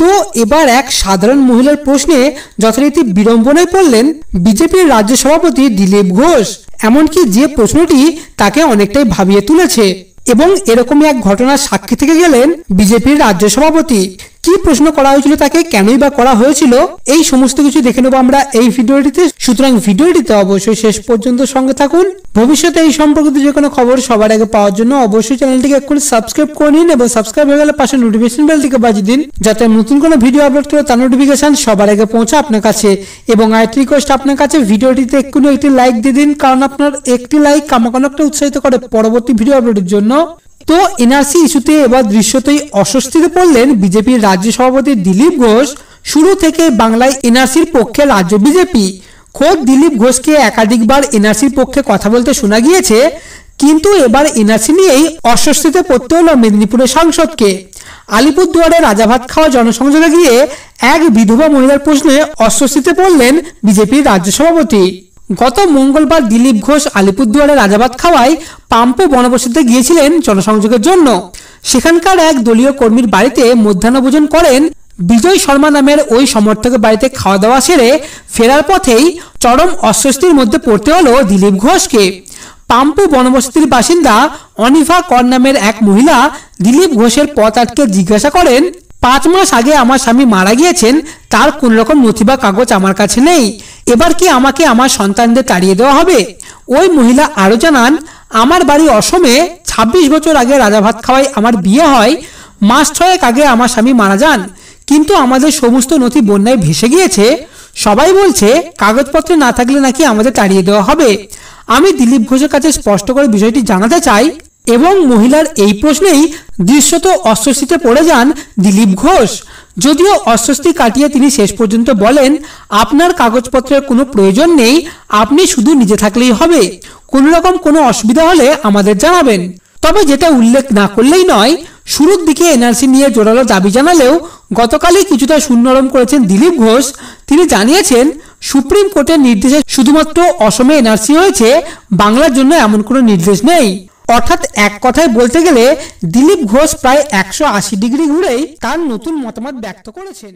তো এবার এক সাধারণ মহিলার প্রশ্নে যথারীতি বিড়ম্বনায় পড়লেন বিজেপির রাজ্য সভাপতি দিলীপ ঘোষ এমনকি যে প্রশ্নটি তাকে অনেকটাই ভাবিয়ে তুলেছে এবং এরকমই এক ঘটনার সাক্ষী থেকে গেলেন বিজেপির রাজ্য সভাপতি কি প্রশ্ন করা হয়েছিল তাকে কেনই বা করা হয়েছিল এই সমস্ত কিছু দেখে নেবো আমরা এই ভিডিওটিতে সুতরাং ভিডিওটিতে অবশ্যই শেষ পর্যন্ত সঙ্গে থাকুন ভবিষ্যতে এই সম্পর্কিত যে কোনো খবর সবার আগে পাওয়ার জন্য অবশ্যই চ্যানেলটিকে এক্ষুনি সাবস্ক্রাইব করে নিন এবং সাবস্ক্রাইব হয়ে গেলে পাশে নোটিফিকেশন বেলটিকে বাজিয়ে দিন যাতে নতুন কোনো ভিডিও আপলোড করে তার নোটিফিকেশন সবার আগে পৌঁছে আপনার কাছে এবং আরেকটি রিকোয়েস্ট আপনার কাছে ভিডিওটিতে এক্ষুনি একটি লাইক দিয়ে দিন কারণ আপনার একটি লাইক কামাকানো একটা উৎসাহিত করে পরবর্তী ভিডিও আপলোডের জন্য তো এনআরসি ইস্যুতে এবার দৃশ্যতেই অস্বস্তিতে পড়লেন বিজেপির রাজ্য সভাপতি দিলীপ ঘোষ শুরু থেকে বাংলায় এনআরসির পক্ষে রাজ্য বিজেপি খোদ দিলীপ ঘোষকে একাধিকবার এনআরসির পক্ষে কথা বলতে শোনা গিয়েছে কিন্তু এবার এনআরসি নিয়েই অস্বস্তিতে পড়তে হলো মেদিনীপুরের সাংসদকে আলিপুরদুয়ারে রাজাভাত খাওয়া জনসংযোগে গিয়ে এক বিধবা মহিলার প্রশ্নে অস্বস্তিতে পড়লেন বিজেপির রাজ্য সভাপতি গত মঙ্গলবার দিলীপ ঘোষ আলিপুরদুয়ারের রাজাবাদ খাওয়ায় পাম্পো বনবসতিতে গিয়েছিলেন জনসংযোগের জন্য সেখানকার এক দলীয় কর্মীর বাড়িতে মধ্যাহ্নভোজন করেন বিজয় শর্মা নামের ওই সমর্থকের বাড়িতে খাওয়া দাওয়া সেরে ফেরার পথেই চরম অস্বস্তির মধ্যে পড়তে হলো দিলীপ ঘোষকে পাম্পু বনবসতির বাসিন্দা অনিভা কর নামের এক মহিলা দিলীপ ঘোষের পথ আটকে জিজ্ঞাসা করেন পাঁচ মাস আগে আমার স্বামী মারা গিয়েছেন তার কোন রকম নথি বা কাগজ আমার কাছে নেই এবার কি আমাকে আমার সন্তানদের তাড়িয়ে দেওয়া হবে ওই মহিলা আরও জানান আমার বাড়ি অসমে ২৬ বছর আগে রাজা ভাত খাওয়ায় আমার বিয়ে হয় মাস ছয়েক আগে আমার স্বামী মারা যান কিন্তু আমাদের সমস্ত নথি বন্যায় ভেসে গিয়েছে সবাই বলছে কাগজপত্র না থাকলে নাকি আমাদের তাড়িয়ে দেওয়া হবে আমি দিলীপ ঘোষের কাছে স্পষ্ট করে বিষয়টি জানাতে চাই এবং মহিলার এই প্রশ্নেই দৃশ্যত অস্বস্তিতে পড়ে যান দিলীপ ঘোষ যদিও অস্বস্তি কাটিয়ে তিনি শেষ পর্যন্ত বলেন আপনার কাগজপত্রের কোনো প্রয়োজন নেই আপনি শুধু নিজে থাকলেই হবে কোনো রকম কোনো অসুবিধা হলে আমাদের জানাবেন তবে যেটা উল্লেখ না করলেই নয় শুরুর দিকে এনআরসি নিয়ে জোরালো দাবি জানালেও গতকালই কিছুটা শূন্যরম করেছেন দিলীপ ঘোষ তিনি জানিয়েছেন সুপ্রিম কোর্টের নির্দেশে শুধুমাত্র অসমে এনআরসি হয়েছে বাংলার জন্য এমন কোনো নির্দেশ নেই অর্থাৎ এক কথায় বলতে গেলে দিলীপ ঘোষ প্রায় একশো আশি ডিগ্রি ঘুরেই তার নতুন মতামত ব্যক্ত করেছেন